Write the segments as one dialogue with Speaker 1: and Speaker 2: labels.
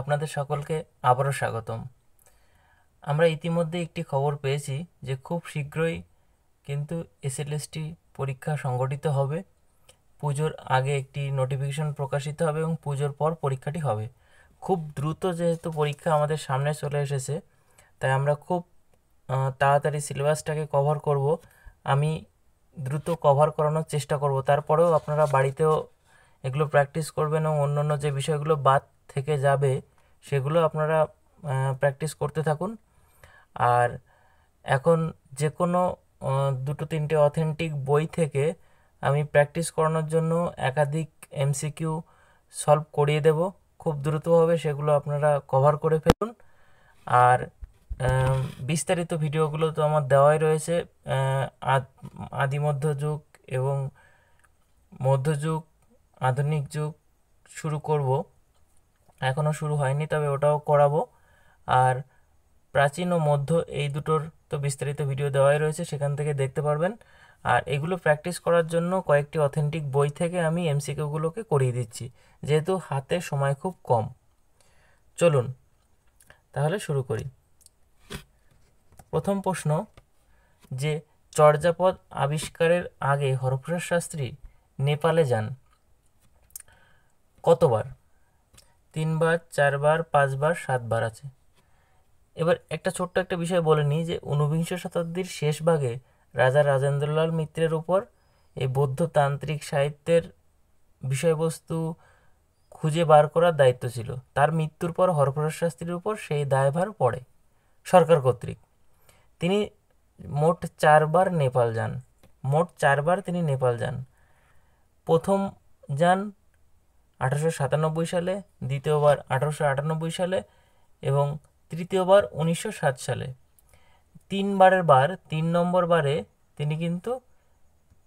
Speaker 1: আপনাদের সকলকে আবারও স্বাগতম আমরা ইতিমধ্যে একটি খবর পেয়েছি যে খুব শীঘ্রই কিন্তু এসএলএসটি পরীক্ষা সংগঠিত হবে পুজোর আগে একটি নোটিফিকেশন প্রকাশিত হবে এবং পুজোর পর পরীক্ষাটি হবে খুব দ্রুত যেহেতু পরীক্ষা আমাদের সামনে চলে এসেছে তাই আমরা খুব তাড়াতাড়ি সিলেবাসটাকে কভার করব আমি দ্রুত কভার করানোর চেষ্টা করব তারপরেও আপনারা বাড়িতেও এগুলো প্র্যাকটিস করবেন এবং অন্য অন্য যে বিষয়গুলো বাদ থেকে যাবে সেগুলো আপনারা প্র্যাকটিস করতে থাকুন আর এখন যে কোনো দুটো তিনটে অথেন্টিক বই থেকে আমি প্র্যাকটিস করানোর জন্য একাধিক এমসিকিউ সলভ করিয়ে দেব খুব দ্রুতভাবে সেগুলো আপনারা কভার করে ফেলুন আর বিস্তারিত ভিডিওগুলো তো আমার দেওয়াই রয়েছে আদিমধ্যযুগ এবং মধ্যযুগ আধুনিক যুগ শুরু করব এখনও শুরু হয়নি তবে ওটাও করাবো আর প্রাচীন ও মধ্য এই দুটোর তো বিস্তারিত ভিডিও দেওয়াই রয়েছে সেখান থেকে দেখতে পারবেন আর এগুলো প্র্যাকটিস করার জন্য কয়েকটি অথেন্টিক বই থেকে আমি এমসিকিউগুলোকে করিয়ে দিচ্ছি যেহেতু হাতে সময় খুব কম চলুন তাহলে শুরু করি প্রথম প্রশ্ন যে চর্যাপদ আবিষ্কারের আগে হরপ্রসাদ শাস্ত্রী নেপালে যান কতবার তিনবার চারবার পাঁচবার সাতবার আছে এবার একটা ছোট্ট একটা বিষয় বলে নিই যে ঊনবিংশ শতাব্দীর শেষ ভাগে রাজা রাজেন্দ্রলাল মিত্রের উপর এই বৌদ্ধ তান্ত্রিক সাহিত্যের বিষয়বস্তু খুঁজে বার করার দায়িত্ব ছিল তার মৃত্যুর পর হরপ্রসাদ শাস্ত্রীর উপর সেই দায়ভার পড়ে সরকার কর্তৃক তিনি মোট চারবার নেপাল যান মোট চারবার তিনি নেপাল যান প্রথম যান আঠারোশো সাতানব্বই সালে দ্বিতীয়বার আঠারোশো আটানব্বই সালে এবং তৃতীয়বার উনিশশো সাত সালে তিনবারের বার তিন নম্বর বারে তিনি কিন্তু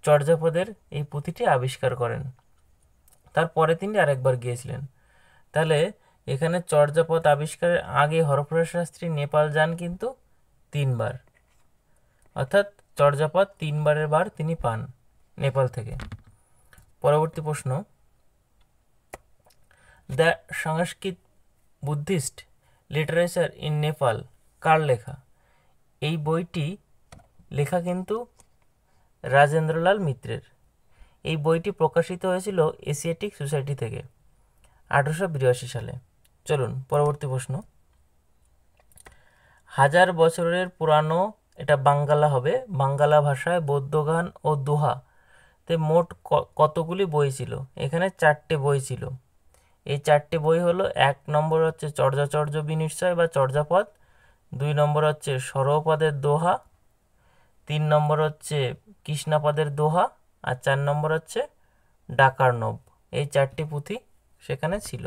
Speaker 1: চর্যাপদের এই পুঁথিটি আবিষ্কার করেন তারপরে তিনি আরেকবার গিয়েছিলেন তাহলে এখানে চর্যাপদ আবিষ্কারের আগে হরপ্রসাদ শাস্ত্রী নেপাল যান কিন্তু তিনবার অর্থাৎ চর্যাপদ তিনবারের বার তিনি পান নেপাল থেকে পরবর্তী প্রশ্ন the Sanskrit Buddhist literature in Nepal কার লেখা এই বইটি লেখা কিন্তু রাজেন্দ্রলাল মিত্রের এই বইটি প্রকাশিত হয়েছিল এশিয়াটিক সোসাইটি থেকে আঠারোশো বিরাশি সালে চলুন পরবর্তী প্রশ্ন হাজার বছরের পুরানো এটা বাঙ্গালা হবে বাঙ্গালা ভাষায় বৌদ্ধগান ও দোহা তে মোট কতগুলি বই ছিল এখানে চারটে বই ছিল এই চারটি বই হলো এক নম্বর হচ্ছে চর্যাচর্য বিনিশ্চয় বা চর্যাপদ দুই নম্বর হচ্ছে সরপদের দোহা তিন নম্বর হচ্ছে কৃষ্ণাপদের দোহা আর চার নম্বর হচ্ছে ডাকার নব এই চারটি পুঁথি সেখানে ছিল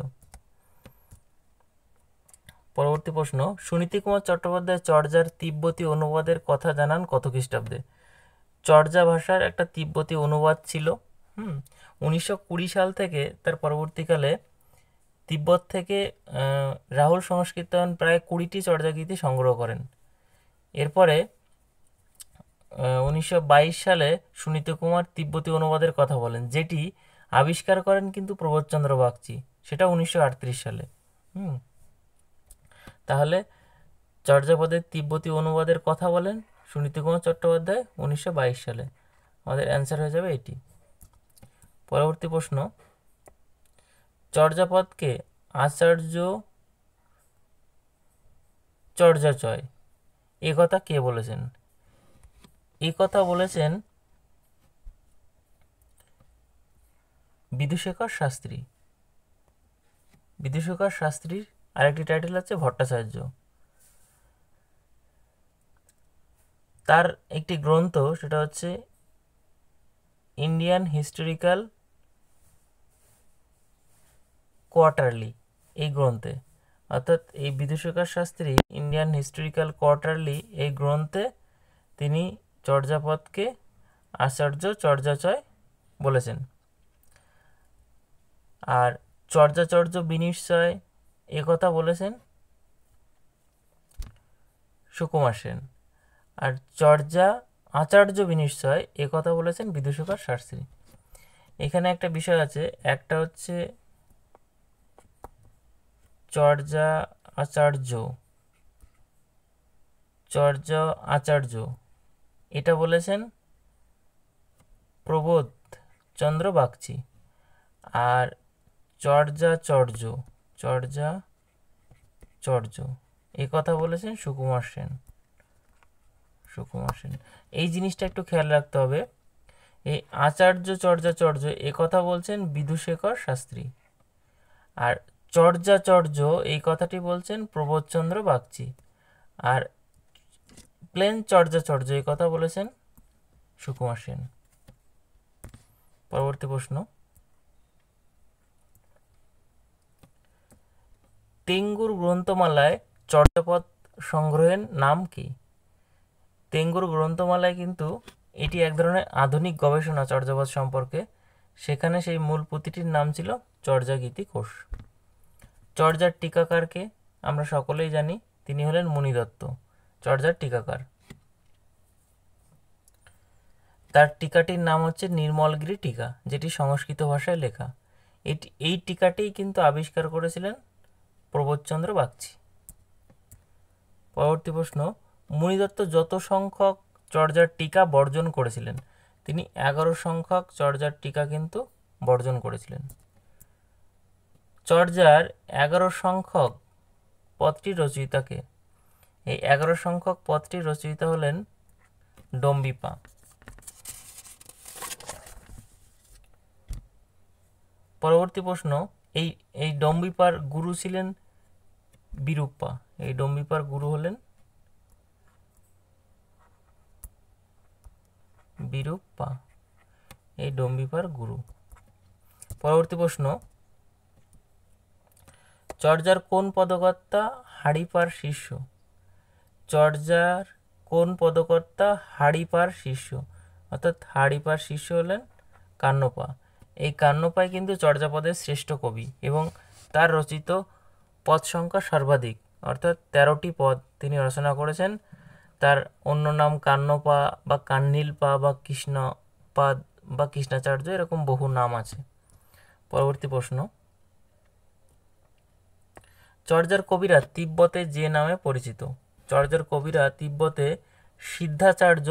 Speaker 1: পরবর্তী প্রশ্ন সুনীতি কুমার চট্টোপাধ্যায় চর্যার তিব্বতী অনুবাদের কথা জানান কত খ্রিস্টাব্দে চর্যা ভাষার একটা তিব্বতী অনুবাদ ছিল হুম উনিশশো কুড়ি সাল থেকে তার পরবর্তীকালে তিব্বত থেকে রাহুল সংস্কৃতন প্রায় কুড়িটি চর্যাগীতি সংগ্রহ করেন এরপরে উনিশশো সালে সুনীত কুমার তিব্বতী অনুবাদের কথা বলেন যেটি আবিষ্কার করেন কিন্তু প্রবোধচন্দ্র বাগচি সেটা উনিশশো সালে হুম তাহলে চর্যাপদের তিব্বতী অনুবাদের কথা বলেন সুনীত কুমার চট্টোপাধ্যায় উনিশশো সালে আমাদের অ্যান্সার হয়ে যাবে এটি পরবর্তী প্রশ্ন চর্যাপদকে আচার্য চর্যাচয় এ কথা কে বলেছেন এ কথা বলেছেন বিদুশেখর শাস্ত্রী বিদুশেখর শাস্ত্রীর আরেকটি টাইটেল আছে ভট্টাচার্য তার একটি গ্রন্থ সেটা হচ্ছে ইন্ডিয়ান হিস্টোরিক্যাল কোয়ার্টারলি এই গ্রন্থে অর্থাৎ এই বিদুষকার শাস্ত্রী ইন্ডিয়ান হিস্টোরিক্যাল কোয়ার্টারলি এই গ্রন্থে তিনি চর্যাপদকে আচার্য চর্যাচয় বলেছেন আর চর্যাচর্য বিনিশ্চয় একথা বলেছেন সুকুমার সেন আর চর্যা আচার্য বিনিশ্চয় একথা বলেছেন বিদুষকার শাস্ত্রী এখানে একটা বিষয় আছে একটা হচ্ছে চর্যা আচার্য চর্য আচার্য এটা বলেছেন প্রবোধ চন্দ্র বাগচি আর চর্যাচর্য চর্য এ কথা বলেছেন সুকুমার সেন সুকুমার সেন এই জিনিসটা একটু খেয়াল রাখতে হবে এই আচার্য চর্যাচর্য এ কথা বলছেন বিধুশেখর শাস্ত্রী আর চর্যাচর্য এই কথাটি বলছেন প্রবোধচন্দ্র বাগচি আর প্লেন চর্যাচর্য এই কথা বলেছেন সুকুমার সেন পরবর্তী প্রশ্ন তেঙ্গুর গ্রন্থমালায় চর্যাপদ সংগ্রহের নাম কি তেঙ্গুর গ্রন্থমালায় কিন্তু এটি এক ধরনের আধুনিক গবেষণা চর্যাপদ সম্পর্কে সেখানে সেই মূল পুঁথিটির নাম ছিল চর্যাগীতি কোষ চর্যার টিকাকারকে আমরা সকলেই জানি তিনি হলেন মণিদত্ত চর্যার টিকাকার তার টিকাটির নাম হচ্ছে নির্মলগিরি টিকা যেটি সংস্কৃত ভাষায় লেখা এটি এই টিকাটিই কিন্তু আবিষ্কার করেছিলেন প্রবোধচন্দ্র বাগচি পরবর্তী প্রশ্ন মণিদত্ত যত সংখ্যক চর্যার টিকা বর্জন করেছিলেন তিনি এগারো সংখ্যক চর্যার টিকা কিন্তু বর্জন করেছিলেন চর্যার এগারো সংখ্যক পদটি রচয়িতাকে এই এগারো সংখ্যক পদটি রচয়িতা হলেন ডম্বিপা পরবর্তী প্রশ্ন এই এই ডম্বিপার গুরু ছিলেন বিরূপা এই ডম্বিপার গুরু হলেন বিরূপা এই ডম্বিপার গুরু পরবর্তী প্রশ্ন চর্যার কোন পদকর্তা হাড়িপার শিষ্য চর্যার কোন পদকর্তা হাড়িপার শিষ্য অর্থাৎ হাড়িপার শিষ্য হলেন কান্নপা এই কান্নপাই কিন্তু চর্যাপদের শ্রেষ্ঠ কবি এবং তার রচিত পদ সংখ্যা সর্বাধিক অর্থাৎ তেরোটি পদ তিনি রচনা করেছেন তার অন্য নাম কান্নপা বা কান্নিলপা বা কৃষ্ণপাদ বা কৃষ্ণাচার্য এরকম বহু নাম আছে পরবর্তী প্রশ্ন চর্যার কবিরা তিব্বতে যে নামে পরিচিত চর্যার কবিরা তিব্বতে সিদ্ধাচার্য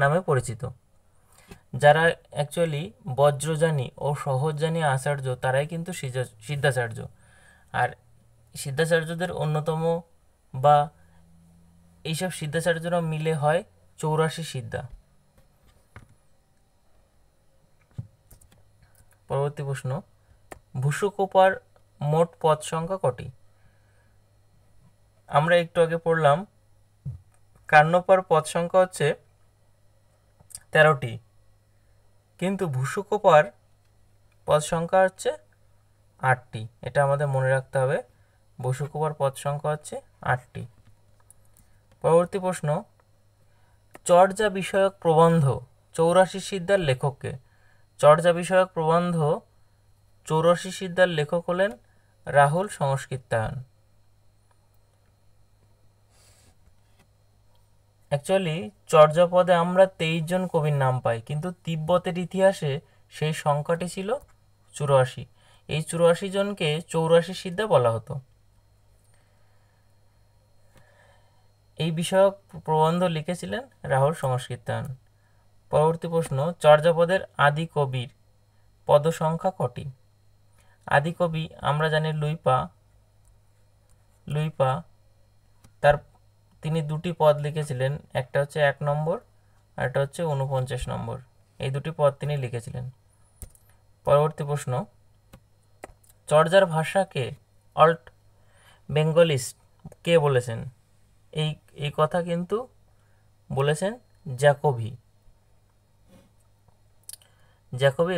Speaker 1: নামে পরিচিত যারা অ্যাকচুয়ালি বজ্রজানী ও সহজজানী আচার্য তারাই কিন্তু সিদ্ধাচার্য আর সিদ্ধাচার্যদের অন্যতম বা এইসব সিদ্ধাচার্যরা মিলে হয় চৌরাশি সিদ্ধা পরবর্তী প্রশ্ন ভূষুকোপার মোট পদ সংখ্যা কটি আমরা একটু আগে পড়লাম কার্নোপার পদ সংখ্যা হচ্ছে তেরোটি কিন্তু ভুসুকোপার পদ সংখ্যা হচ্ছে আটটি এটা আমাদের মনে রাখতে হবে বসুকুপার পদ সংখ্যা হচ্ছে আটটি পরবর্তী প্রশ্ন চর্যা বিষয়ক প্রবন্ধ চৌরাশি সিদ্ধার লেখককে চর্যা বিষয়ক প্রবন্ধ চৌরাশি সিদ্ধার লেখক হলেন রাহুল সংস্কৃতায়ন অ্যাকচুয়ালি চর্যাপদে আমরা তেইশ জন কবির নাম পাই কিন্তু তিব্বতের ইতিহাসে সেই সংখ্যাটি ছিল চুরাশি এই চুরাশি জনকে চৌরাশি সিদ্ধা বলা হতো এই বিষয়ক প্রবন্ধ লিখেছিলেন রাহুল সংস্কৃতায়ন পরবর্তী প্রশ্ন চর্যাপদের আদি কবির পদসংখ্যা কটি আদি কবি আমরা জানি লুইপা লুইপা তার তিনি দুটি পদ লিখেছিলেন একটা হচ্ছে এক নম্বর আর একটা হচ্ছে উনপঞ্চাশ নম্বর এই দুটি পদ তিনি লিখেছিলেন পরবর্তী প্রশ্ন চর্যার ভাষাকে অল্ট বেঙ্গলিস্ট কে বলেছেন এই এই কথা কিন্তু বলেছেন জ্যাকোভি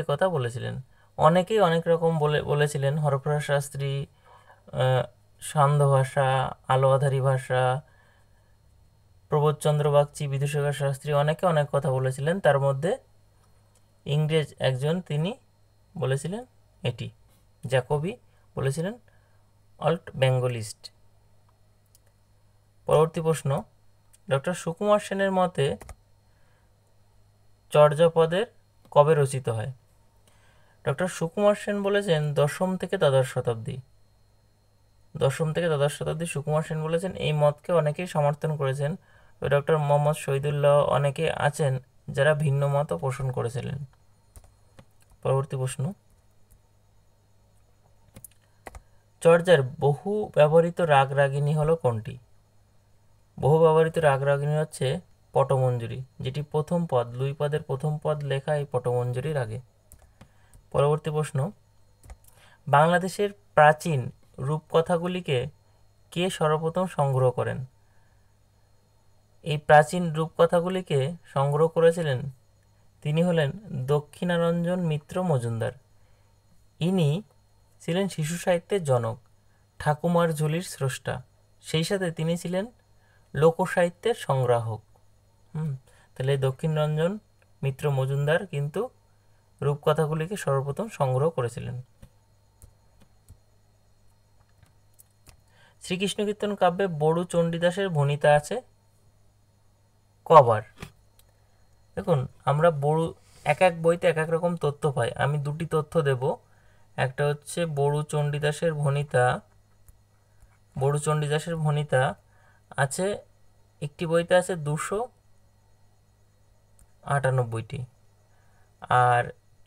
Speaker 1: এ কথা বলেছিলেন অনেকেই অনেক রকম বলে বলেছিলেন হরপ্রসাদ শাস্ত্রী সান্ধ্য ভাষা আলোয়াধারী ভাষা প্রবোধচন্দ্র বাগচি বিদুশেখর শাস্ত্রী অনেকে অনেক কথা বলেছিলেন তার মধ্যে ইংরেজ একজন তিনি বলেছিলেন এটি জ্যাকবি বলেছিলেন অল্ট বেঙ্গলিস্ট পরবর্তী প্রশ্ন ডক্টর সুকুমার সেনের মতে চর্যাপদের কবে রচিত হয় ডক্টর সুকুমার সেন বলেছেন দশম থেকে দ্বাদশ শতাব্দী দশম থেকে দ্বাদশ শতাব্দী সুকুমার সেন বলেছেন এই মতকে অনেকেই সমর্থন করেছেন ডক্টর মোহাম্মদ শহীদুল্লাহ অনেকে আছেন যারা ভিন্ন মতও পোষণ করেছিলেন পরবর্তী প্রশ্ন চর্যার বহু ব্যবহৃত রাগ রাগিনী হলো কোনটি বহু ব্যবহৃত রাগ রাগিনী হচ্ছে পটমঞ্জুরি যেটি প্রথম পদ দুই পদের প্রথম পদ লেখা এই পটমঞ্জুরির আগে পরবর্তী প্রশ্ন বাংলাদেশের প্রাচীন রূপকথাগুলিকে কে সর্বপ্রথম সংগ্রহ করেন এই প্রাচীন রূপকথাগুলিকে সংগ্রহ করেছিলেন তিনি হলেন দক্ষিণারঞ্জন মিত্র মজুমদার ইনি ছিলেন শিশু সাহিত্যের জনক ঠাকুমার ঝুলির স্রষ্টা সেই সাথে তিনি ছিলেন লোকসাহিত্যের সংগ্রাহক হুম তাহলে দক্ষিণরঞ্জন মিত্র মজুমদার কিন্তু রূপকথাগুলিকে সর্বপ্রথম সংগ্রহ করেছিলেন শ্রীকৃষ্ণ কীর্তন কাব্যে বড়ু চণ্ডীদাসের ভণিতা আছে কভার দেখুন আমরা বড়ু এক এক বইতে এক এক রকম তথ্য পাই আমি দুটি তথ্য দেব একটা হচ্ছে বড়ু চণ্ডীদাসের ভনিতা বড়ু চণ্ডীদাসের ভনিতা আছে একটি বইতে আছে দুশো আটানব্বইটি আর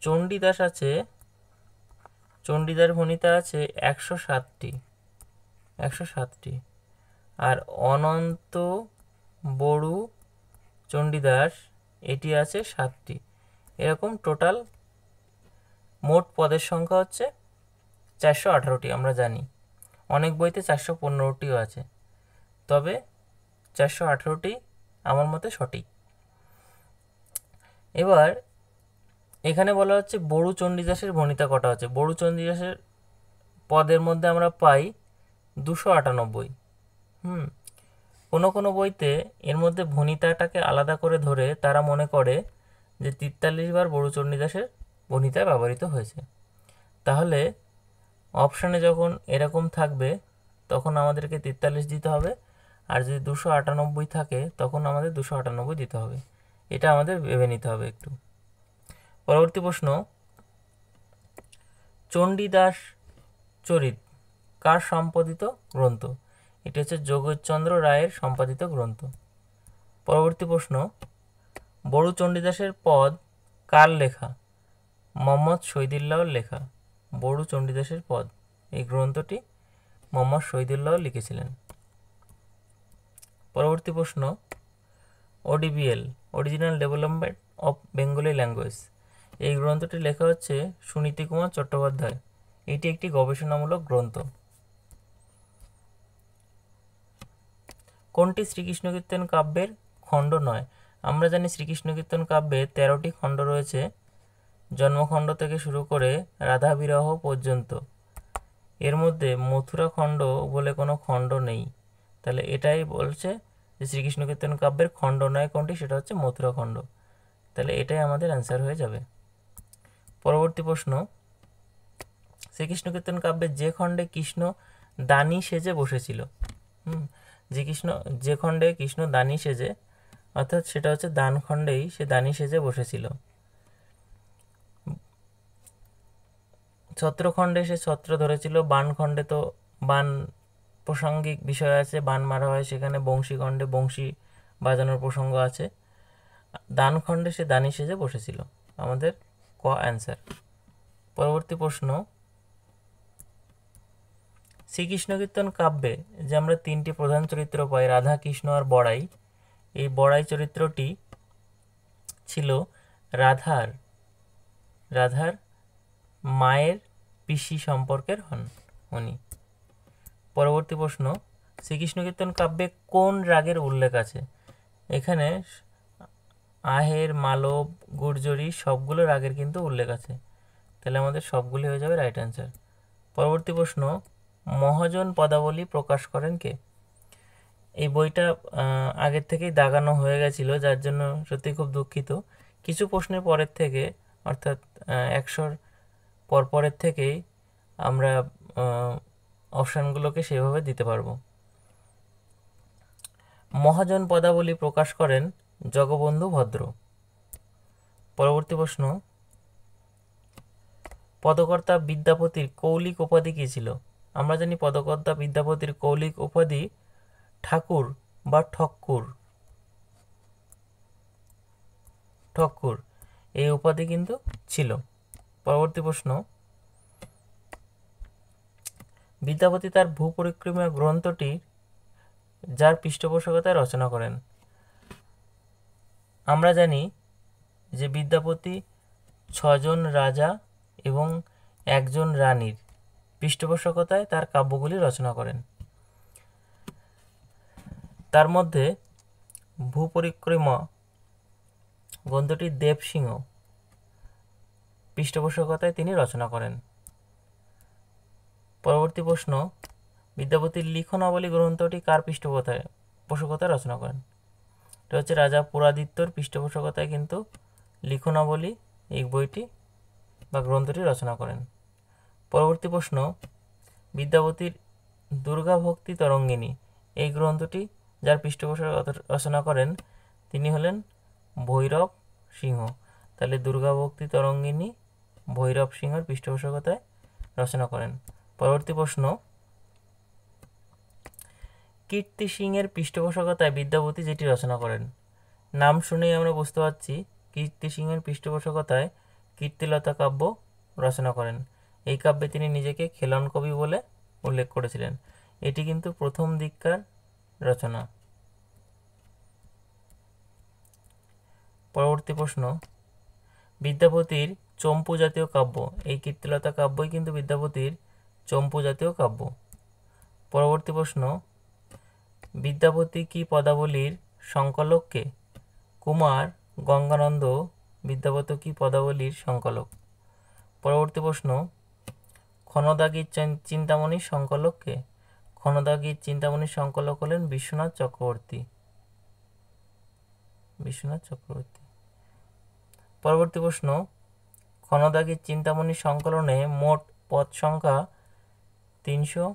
Speaker 1: চণ্ডীদাস আছে চণ্ডীদার ভনিতা আছে একশো সাতটি একশো সাতটি আর অনন্ত বড়ু চণ্ডীদাস এটি আছে সাতটি এরকম টোটাল মোট পদের সংখ্যা হচ্ছে চারশো আঠারোটি আমরা জানি অনেক বইতে চারশো পনেরোটিও আছে তবে চারশো আঠারোটি আমার মতে সঠিক এবার এখানে বলা হচ্ছে বড়ু চণ্ডীদাসের ভণিতা কটা হচ্ছে বড়ু চণ্ডীদাসের পদের মধ্যে আমরা পাই দুশো আটানব্বই হুম কোনো কোনো বইতে এর মধ্যে ভনিতাটাকে আলাদা করে ধরে তারা মনে করে যে তেতাল্লিশ বার বড়ু চণ্ডীদাসের ভনিতা ব্যবহৃত হয়েছে তাহলে অপশানে যখন এরকম থাকবে তখন আমাদেরকে তেতাল্লিশ দিতে হবে আর যদি দুশো আটানব্বই থাকে তখন আমাদের দুশো আটানব্বই দিতে হবে এটা আমাদের ভেবে নিতে হবে একটু পরবর্তী প্রশ্ন চণ্ডীদাস চরিত কার সম্পাদিত গ্রন্থ এটি হচ্ছে যোগেশচন্দ্র রায়ের সম্পাদিত গ্রন্থ পরবর্তী প্রশ্ন বড়ু চণ্ডীদাসের পদ কার লেখা মোহাম্মদ শহীদুল্লাহর লেখা বড়ু চণ্ডীদাসের পদ এই গ্রন্থটি মোহাম্মদ শহীদুল্লাহ লিখেছিলেন পরবর্তী প্রশ্ন ODBL original development of Bengali language এই গ্রন্থটি লেখা হচ্ছে সুনীতি কুমার চট্টোপাধ্যায় এটি একটি গবেষণামূলক গ্রন্থ কোনটি শ্রীকৃষ্ণ কীর্তন কাব্যের খণ্ড নয় আমরা জানি শ্রীকৃষ্ণ কীর্তন কাব্যে তেরোটি খণ্ড রয়েছে জন্মখণ্ড থেকে শুরু করে রাধা বিরহ পর্যন্ত এর মধ্যে মথুরা খণ্ড বলে কোনো খণ্ড নেই তাহলে এটাই বলছে যে শ্রীকৃষ্ণ কীর্তন কাব্যের খণ্ড নয় কোনটি সেটা হচ্ছে মথুরা খণ্ড তাহলে এটাই আমাদের অ্যান্সার হয়ে যাবে পরবর্তী প্রশ্ন শ্রীকৃষ্ণ কীর্তন কাব্যের যে খণ্ডে কৃষ্ণ দানি সেজে বসেছিল হুম যে কৃষ্ণ যে খণ্ডে কৃষ্ণ দানি সেজে অর্থাৎ সেটা হচ্ছে দান খণ্ডেই সে দানি সেজে বসেছিল ছত্রখণ্ডে সে ছত্র ধরেছিল বান খণ্ডে তো বান প্রাসঙ্গিক বিষয় আছে বান মারা হয় সেখানে বংশীখণ্ডে বংশী বাজানোর প্রসঙ্গ আছে দানখণ্ডে সে দানি সেজে বসেছিল আমাদের ক অ্যান্সার পরবর্তী প্রশ্ন শ্রীকৃষ্ণ কীর্তন কাব্যে যে আমরা তিনটি প্রধান চরিত্র পাই রাধা কৃষ্ণ আর বড়াই এই বড়াই চরিত্রটি ছিল রাধার রাধার মায়ের পিসি সম্পর্কের হন উনি পরবর্তী প্রশ্ন শ্রীকৃষ্ণ কীর্তন কাব্যে কোন রাগের উল্লেখ আছে এখানে আহের মালব গুর্জরি সবগুলো রাগের কিন্তু উল্লেখ আছে তাহলে আমাদের সবগুলি হয়ে যাবে রাইট অ্যান্সার পরবর্তী প্রশ্ন মহাজন পদাবলী প্রকাশ করেন কে এই বইটা আগের থেকেই দাগানো হয়ে গেছিল যার জন্য সত্যি খুব দুঃখিত কিছু প্রশ্নের পরের থেকে অর্থাৎ একশোর পরপরের থেকেই আমরা অপশানগুলোকে সেভাবে দিতে পারবো মহাজন পদাবলী প্রকাশ করেন জগবন্ধু ভদ্র পরবর্তী প্রশ্ন পদকর্তা বিদ্যাপতির কৌলিক উপাধি কী ছিল আমরা জানি পদকর্তা বিদ্যাপতির কৌলিক উপাধি ঠাকুর বা ঠক্কুর ঠক্কুর এই উপাধি কিন্তু ছিল পরবর্তী প্রশ্ন বিদ্যাপতি তার ভূপরিক্রমা গ্রন্থটি যার পৃষ্ঠপোষকতায় রচনা করেন আমরা জানি যে বিদ্যাপতি ছজন রাজা এবং একজন রানীর পৃষ্ঠপোষকতায় তার কাব্যগুলি রচনা করেন তার মধ্যে ভূপরিক্রমা গ্রন্থটি দেব সিংহ পৃষ্ঠপোষকতায় তিনি রচনা করেন পরবর্তী প্রশ্ন বিদ্যাপতির লিখনাবলী গ্রন্থটি কার পৃষ্ঠপোষকতায় পোষকতায় রচনা করেন এটা হচ্ছে রাজা পুরাদিত্যর পৃষ্ঠপোষকতায় কিন্তু লিখনাবলী এই বইটি বা গ্রন্থটি রচনা করেন পরবর্তী প্রশ্ন বিদ্যাপতির দুর্গা ভক্তি তরঙ্গিনী এই গ্রন্থটি যার পৃষ্ঠপোষক রচনা করেন তিনি হলেন ভৈরব সিংহ তাহলে দুর্গা ভক্তি তরঙ্গিনী ভৈরব সিংহর পৃষ্ঠপোষকতায় রচনা করেন পরবর্তী প্রশ্ন কীর্তি সিংহের পৃষ্ঠপোষকতায় বিদ্যাপতি যেটি রচনা করেন নাম শুনেই আমরা বুঝতে পারছি কীর্তি সিংহের পৃষ্ঠপোষকতায় কীর্তিলতা কাব্য রচনা করেন এই কাব্যে তিনি নিজেকে খেলন কবি বলে উল্লেখ করেছিলেন এটি কিন্তু প্রথম দিককার রচনা পরবর্তী প্রশ্ন বিদ্যাপতির চম্পু জাতীয় কাব্য এই কীর্তিলতা কাব্যই কিন্তু বিদ্যাপতির চম্পু জাতীয় কাব্য পরবর্তী প্রশ্ন বিদ্যাপতি কি পদাবলীর সংকলককে কুমার গঙ্গানন্দ বিদ্যাপত কি পদাবলীর সংকলক পরবর্তী প্রশ্ন ক্ষণদাগীর চিন্তামণি সংকলককে ক্ষণদাগীর চিন্তামণি সংকলক হলেন বিশ্বনাথ চক্রবর্তী বিশ্বনাথ চক্রবর্তী পরবর্তী প্রশ্ন ক্ষণদাগীর চিন্তামণি সংকলনে মোট পদ সংখ্যা তিনশো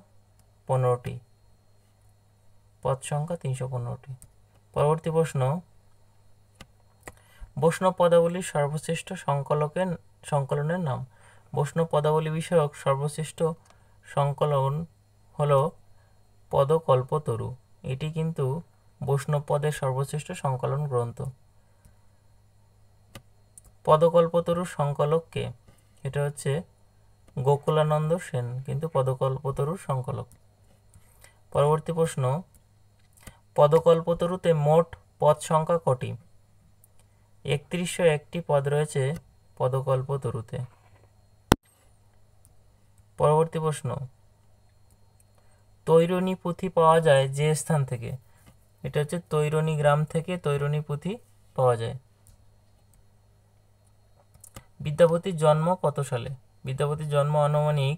Speaker 1: পনেরোটি পদ সংখ্যা তিনশো পনেরোটি পরবর্তী প্রশ্ন বৈষ্ণব পদাবলীর সর্বশ্রেষ্ঠ সংকলকের সংকলনের নাম বৈষ্ণব পদাবলী বিষয়ক সর্বশ্রেষ্ঠ সংকলন হল পদকল্পতরু এটি কিন্তু বৈষ্ণবপদের সর্বশ্রেষ্ঠ সংকলন গ্রন্থ পদকল্পতরুর সংকলককে এটা হচ্ছে গোকুলানন্দ সেন কিন্তু পদকল্পতরুর সংকলক পরবর্তী প্রশ্ন পদকল্পতরুতে মোট পদ সংখ্যা কটি একত্রিশশো একটি পদ রয়েছে পদকল্পতরুতে পরবর্তী প্রশ্ন তৈরণী পুঁথি পাওয়া যায় যে স্থান থেকে এটা হচ্ছে তৈরণী গ্রাম থেকে তৈরণী পুঁথি পাওয়া যায় বিদ্যাপতির জন্ম কত সালে বিদ্যাপতির জন্ম আনুমানিক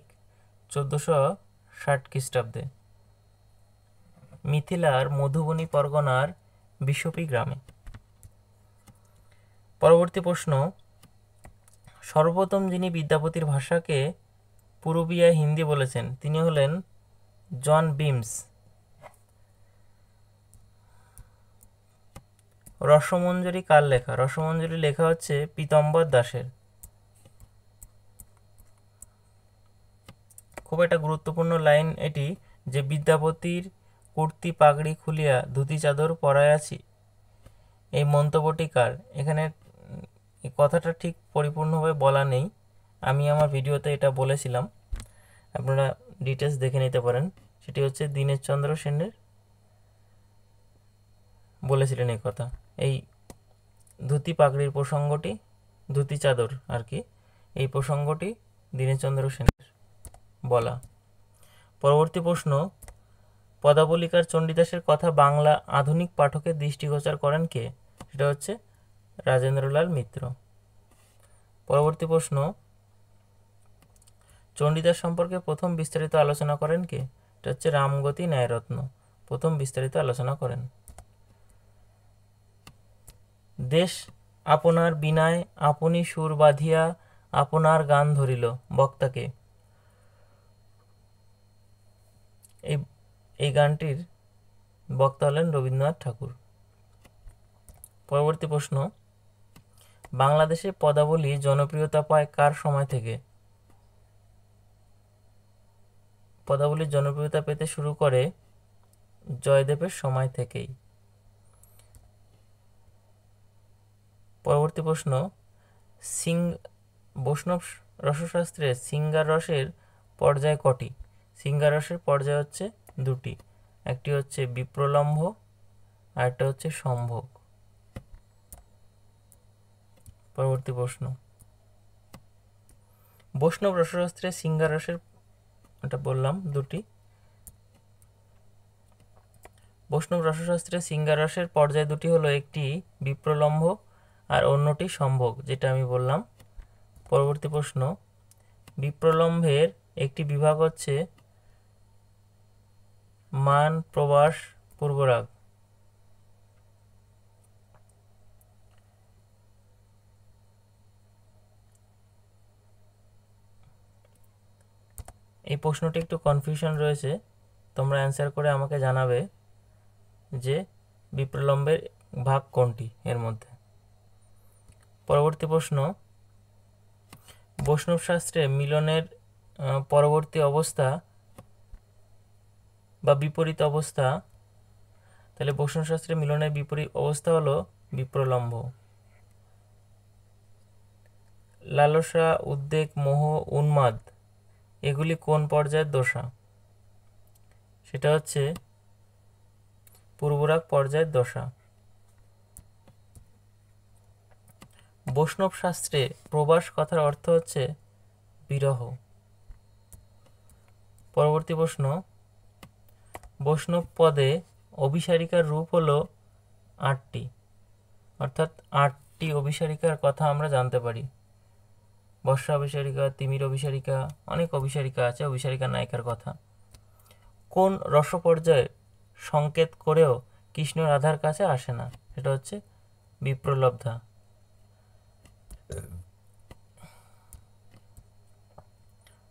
Speaker 1: চোদ্দোশো ষাট খ্রিস্টাব্দে মিথিলার মধুবনী পরগনার বিশপী গ্রামে পরবর্তী প্রশ্ন সর্বপ্রথম যিনি বিদ্যাপতির ভাষাকে পুরুবিয়া হিন্দি বলেছেন তিনি হলেন জন বিমস রসমঞ্জুরি কার লেখা রসমঞ্জুরি লেখা হচ্ছে পীতম্বর দাসের খুব একটা গুরুত্বপূর্ণ লাইন এটি যে বিদ্যাপতির কুর্তি পাগড়ি খুলিয়া ধুতি চাদর পরায় আছি এই মন্তব্যটি কার এখানে কথাটা ঠিক পরিপূর্ণভাবে বলা নেই আমি আমার ভিডিওতে এটা বলেছিলাম আপনারা ডিটেলস দেখে নিতে পারেন সেটি হচ্ছে দীনেশ চন্দ্র সেনের বলেছিলেন এই কথা এই ধুতি পাগড়ির প্রসঙ্গটি ধুতি চাদর আর কি এই প্রসঙ্গটি দীনেশচন্দ্র সেনের বলা পরবর্তী প্রশ্ন পদাবলিকার চণ্ডীদাসের কথা বাংলা আধুনিক পাঠকে দৃষ্টিগোচর করেন কে সেটা হচ্ছে রাজেন্দ্রলাল মিত্র পরবর্তী প্রশ্ন চণ্ডীদাস সম্পর্কে প্রথম বিস্তারিত আলোচনা করেন কে এটা হচ্ছে রামগতি ন্যায়রত্ন প্রথম বিস্তারিত আলোচনা করেন দেশ আপনার বিনায় আপনি সুর বাঁধিয়া আপনার গান ধরিল বক্তাকে এই এই গানটির বক্তা হলেন রবীন্দ্রনাথ ঠাকুর পরবর্তী প্রশ্ন বাংলাদেশে পদাবলী জনপ্রিয়তা পায় কার সময় থেকে পদাবলীর জনপ্রিয়তা পেতে শুরু করে জয়দেবের সময় থেকেই পরবর্তী প্রশ্ন সিং বৈষ্ণব রসশাস্ত্রে সিঙ্গার রসের পর্যায় কটি সিঙ্গার রসের পর্যায় হচ্ছে দুটি একটি হচ্ছে বিপ্রলম্ভ আর একটা হচ্ছে সম্ভোগ পরবর্তী প্রশ্ন বৈষ্ণব রসশাস্ত্রে সিঙ্গার রসের এটা বললাম দুটি বৈষ্ণব রসশাস্ত্রে সিঙ্গারসের পর্যায় দুটি হলো একটি বিপ্রলম্ভ আর অন্যটি সম্ভোগ যেটা আমি বললাম পরবর্তী প্রশ্ন বিপ্রলম্ভের একটি বিভাগ হচ্ছে মান প্রবাস পূর্বরাগ এই প্রশ্নটি একটু কনফিউশন রয়েছে তোমরা অ্যান্সার করে আমাকে জানাবে যে বিপ্রলম্বের ভাগ কোনটি এর মধ্যে পরবর্তী প্রশ্ন বৈষ্ণব শাস্ত্রে মিলনের পরবর্তী অবস্থা বা বিপরীত অবস্থা তাহলে বৈষ্ণব শাস্ত্রে মিলনের বিপরীত অবস্থা হলো বিপ্রলম্ব লালসা উদ্বেগ মোহ উন্মাদ এগুলি কোন পর্যায়ের দশা সেটা হচ্ছে পূর্বরাগ পর্যায়ের দশা বৈষ্ণব শাস্ত্রে প্রবাস কথার অর্থ হচ্ছে বিরহ পরবর্তী প্রশ্ন বৈষ্ণব পদে অভিসারিকার রূপ হল আটটি অর্থাৎ আটটি অভিসারিকার কথা আমরা জানতে পারি বর্ষা অভিসারিকা তিমির অভিসারিকা অনেক অভিসারিকা আছে অভিসারিকা নায়িকার কথা কোন রসপর্যায়ে সংকেত করেও কৃষ্ণ রাধার কাছে আসে না সেটা হচ্ছে বিপ্রলব্ধা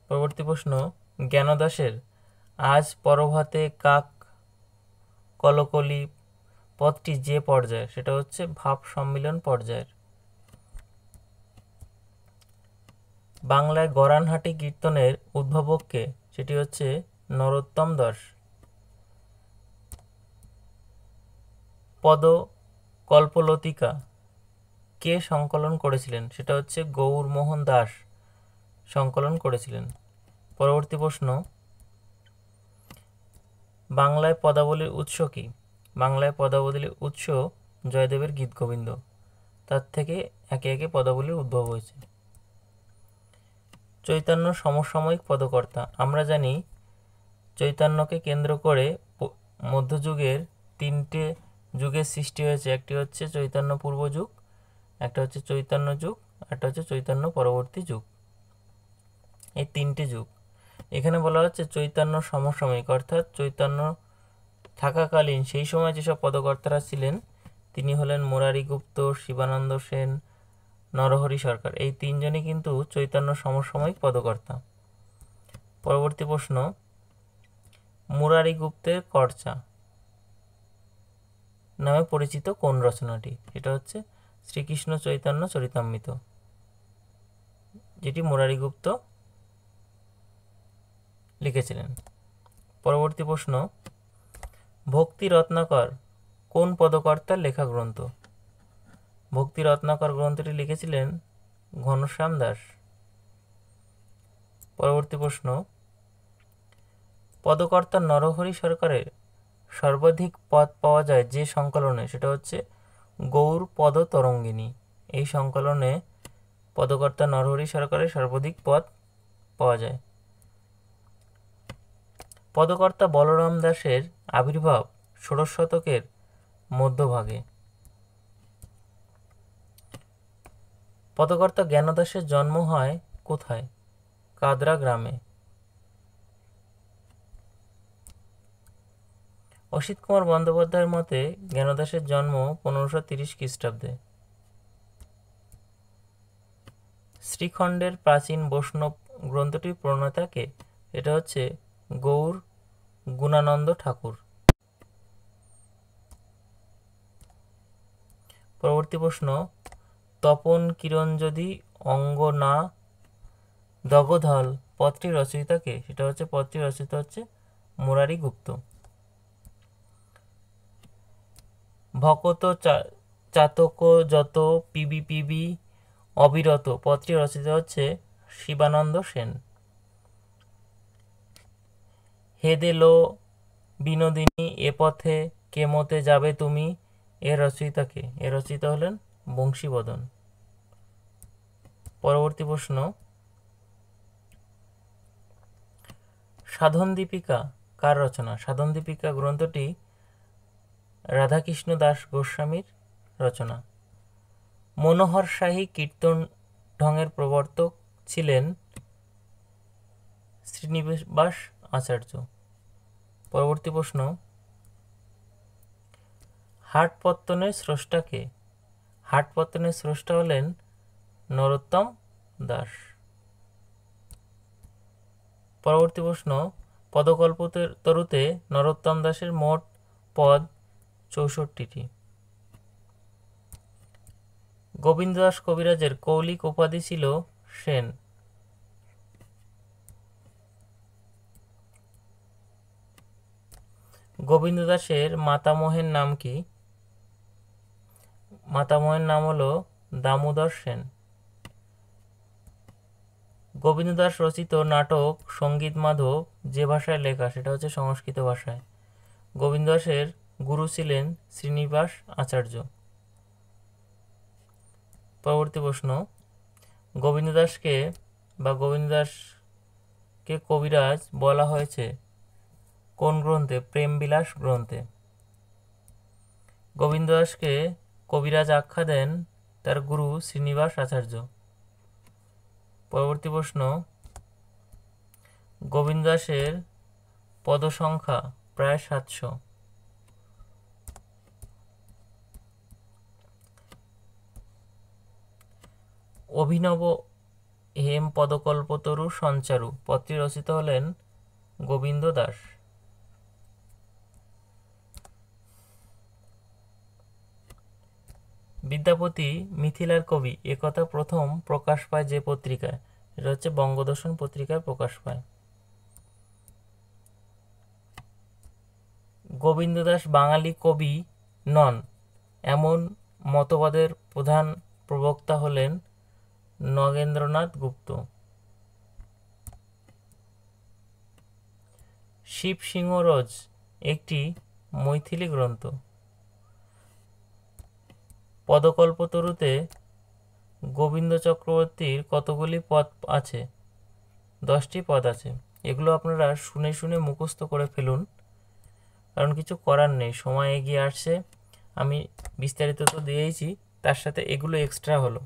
Speaker 1: পরবর্তী প্রশ্ন জ্ঞানদাসের আজ পরভাতে কাক কলকলি পদটি যে পর্যায়ে সেটা হচ্ছে ভাব সম্মিলন পর্যায়ের বাংলায় গরানহাটি কীর্তনের উদ্ভাবককে সেটি হচ্ছে নরোত্তম দাস পদ কল্পলতিকা কে সংকলন করেছিলেন সেটা হচ্ছে গৌরমোহন দাস সংকলন করেছিলেন পরবর্তী প্রশ্ন বাংলায় পদাবলীর উৎস কি বাংলায় পদাবলীর উৎস জয়দেবের গীতগোবিন্দ তার থেকে একে একে পদাবলীর উদ্ভব হয়েছে চৈতন্য সমসাময়িক পদকর্তা আমরা জানি চৈতন্যকে কেন্দ্র করে মধ্যযুগের তিনটে যুগের সৃষ্টি হয়েছে একটি হচ্ছে চৈতন্য পূর্ব যুগ একটা হচ্ছে চৈতন্য যুগ একটা হচ্ছে চৈতন্য পরবর্তী যুগ এই তিনটি যুগ এখানে বলা হচ্ছে চৈতন্য সমসাময়িক অর্থাৎ চৈতন্য থাকাকালীন সেই সময় যেসব পদকর্তারা ছিলেন তিনি হলেন মুরারিগুপ্ত গুপ্ত শিবানন্দ সেন নরহরি সরকার এই তিনজনই কিন্তু চৈতন্য সমসাময়িক পদকর্তা পরবর্তী প্রশ্ন মুরারি গুপ্তের করচা নামে পরিচিত কোন রচনাটি এটা হচ্ছে শ্রীকৃষ্ণ চৈতন্য চরিতাম্বিত যেটি মুরারি গুপ্ত লিখেছিলেন পরবর্তী প্রশ্ন ভক্তি রত্নাকর কোন পদকর্তার লেখা গ্রন্থ ভক্তি রত্নাকর গ্রন্থটি লিখেছিলেন ঘনশ্যাম দাস পরবর্তী প্রশ্ন পদকর্তা নরহরি সরকারের সর্বাধিক পদ পাওয়া যায় যে সংকলনে সেটা হচ্ছে গৌর পদ তরঙ্গিনী এই সংকলনে পদকর্তা নরহরি সরকারের সর্বাধিক পদ পাওয়া যায় পদকর্তা বলরাম দাসের আবির্ভাব ষোড়শ শতকের মধ্যভাগে পদকর্তা জ্ঞানদাসের জন্ম হয় কোথায় কাদরা গ্রামে অসিত কুমার বন্দ্যোপাধ্যায়ের মতে জ্ঞানদাসের জন্ম পনেরোশো তিরিশ খ্রিস্টাব্দে শ্রীখণ্ডের প্রাচীন বৈষ্ণব গ্রন্থটির প্রণেতা এটা হচ্ছে গৌর গুণানন্দ ঠাকুর পরবর্তী প্রশ্ন তপন কিরণ যদি অঙ্গ না দগধল পত্রের রচয়িতা কে সেটা হচ্ছে পত্রের রচয়িতা হচ্ছে মুরারি গুপ্ত ভকত চাতক যত পিবি পিবি অবিরত পত্রের রচিত হচ্ছে শিবানন্দ সেন হেদেলো বিনোদিনী এ পথে কেমতে যাবে তুমি এর রচয়িতাকে এ রচিত হলেন বংশীবদন পরবর্তী প্রশ্ন সাধন দীপিকা কার রচনা সাধন দীপিকা গ্রন্থটি রাধাকৃষ্ণ দাস গোস্বামীর রচনা মনোহর শাহী কীর্তন ঢঙের প্রবর্তক ছিলেন শ্রীনিবাস আচার্য পরবর্তী প্রশ্ন হাটপত্তনের স্রষ্টাকে হাট স্রষ্ট স্রষ্টা হলেন নরোত্তম দাস পরবর্তী প্রশ্ন পদকল্প তরুতে নরোত্তম দাসের মোট পদ চৌষট্টিটি গোবিন্দ দাস কবিরাজের কৌলিক উপাধি ছিল সেন গোবিন্দ দাসের মাতামহের নাম কি মাতামহের নাম হলো দামোদর সেন গোবিন্দ দাস রচিত নাটক সঙ্গীত মাধব যে ভাষায় লেখা সেটা হচ্ছে সংস্কৃত ভাষায় গোবিন্দ দাসের গুরু ছিলেন শ্রীনিবাস আচার্য পরবর্তী প্রশ্ন গোবিন্দ দাসকে বা গোবিন্দ দাসকে কবিরাজ বলা হয়েছে কোন গ্রন্থে প্রেমবিলাস গ্রন্থে গোবিন্দ দাসকে কবিরাজ আখ্যা দেন তার গুরু শ্রীনিবাস আচার্য পরবর্তী প্রশ্ন গোবিন্দ দাসের পদসংখ্যা প্রায় সাতশো অভিনব হেম পদকল্পতরু সঞ্চারু পত্রী রচিত হলেন গোবিন্দ দাস বিদ্যাপতি মিথিলার কবি একথা প্রথম প্রকাশ পায় যে পত্রিকায় এটা হচ্ছে বঙ্গদর্শন পত্রিকায় প্রকাশ পায় গোবিন্দ দাস বাঙালি কবি নন এমন মতবাদের প্রধান প্রবক্তা হলেন নগেন্দ্রনাথ গুপ্ত শিব সিংহরজ একটি মৈথিলি গ্রন্থ পদকল্পতরুতে গোবিন্দ চক্রবর্তীর কতগুলি পদ আছে দশটি পদ আছে এগুলো আপনারা শুনে শুনে মুখস্থ করে ফেলুন কারণ কিছু করার নেই সময় এগিয়ে আসছে আমি বিস্তারিত তো দিয়েইছি তার সাথে এগুলো এক্সট্রা হলো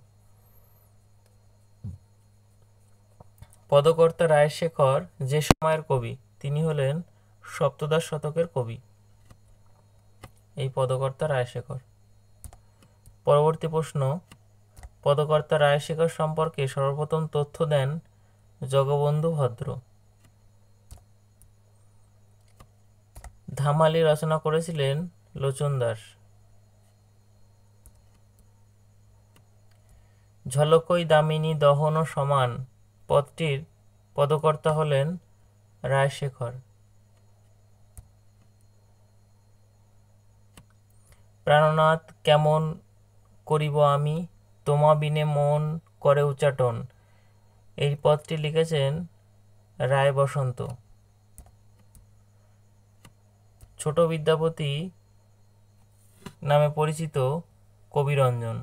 Speaker 1: পদকর্তা রায়শেখর যে সময়ের কবি তিনি হলেন সপ্তদশ শতকের কবি এই পদকর্তা রায়শেখর পরবর্তী প্রশ্ন পদকর্তা রায়শেখর সম্পর্কে সর্বপ্রথম তথ্য দেন জগবন্ধু ভদ্র ধামালি রচনা করেছিলেন লোচন দাস ঝলকই দামিনী দহন ও সমান পদটির পদকর্তা হলেন রায়শেখর প্রাণনাথ কেমন করিব আমি তোমা বিনে মন করে উচ্চাটন এই পদটি লিখেছেন রায় বসন্ত ছোট বিদ্যাপতি নামে পরিচিত কবিরঞ্জন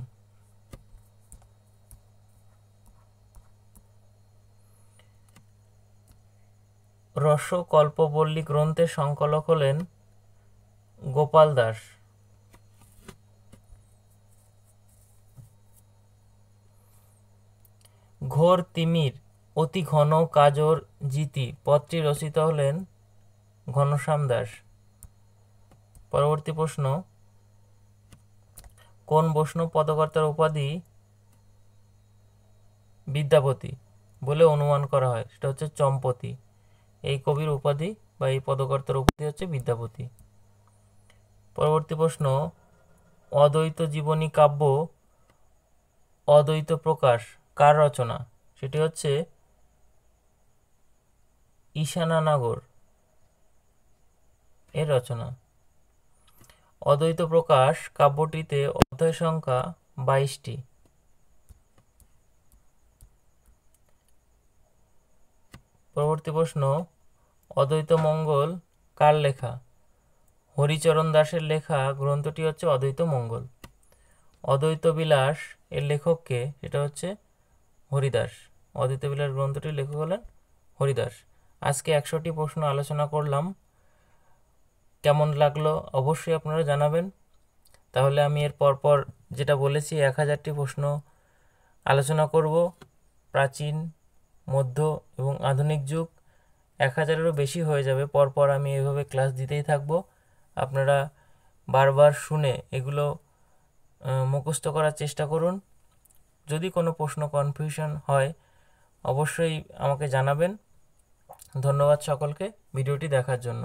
Speaker 1: রসকল্পবল্লী গ্রন্থের সংকলক হলেন গোপাল দাস ঘোর তিমির অতি ঘন কাজর জিতি পত্রে রচিত হলেন ঘনশ্যাম দাস পরবর্তী প্রশ্ন কোন বৈষ্ণব পদকর্তার উপাধি বিদ্যাপতি বলে অনুমান করা হয় সেটা হচ্ছে চম্পতি এই কবির উপাধি বা এই পদকর্তার উপাধি হচ্ছে বিদ্যাপতি পরবর্তী প্রশ্ন অদ্বৈত জীবনী কাব্য অদ্বৈত প্রকাশ কার রচনা সেটি হচ্ছে ঈশানানাগর এর রচনা অদ্বৈত প্রকাশ কাব্যটিতে অধ্যায় সংখ্যা বাইশটি পরবর্তী প্রশ্ন অদ্বৈত মঙ্গল কার লেখা হরিচরণ দাসের লেখা গ্রন্থটি হচ্ছে অদ্বৈত মঙ্গল অদ্বৈত বিলাস এর লেখককে এটা হচ্ছে হরিদাস অদিত্য বিলাস গ্রন্থটির লেখক হলেন হরিদাস আজকে একশোটি প্রশ্ন আলোচনা করলাম কেমন লাগলো অবশ্যই আপনারা জানাবেন তাহলে আমি এর পরপর যেটা বলেছি এক হাজারটি প্রশ্ন আলোচনা করব প্রাচীন মধ্য এবং আধুনিক যুগ এক হাজারেরও বেশি হয়ে যাবে পরপর আমি এভাবে ক্লাস দিতেই থাকব আপনারা বারবার শুনে এগুলো মুখস্থ করার চেষ্টা করুন যদি কোনো প্রশ্ন কনফিউশন হয় অবশ্যই আমাকে জানাবেন ধন্যবাদ সকলকে ভিডিওটি দেখার জন্য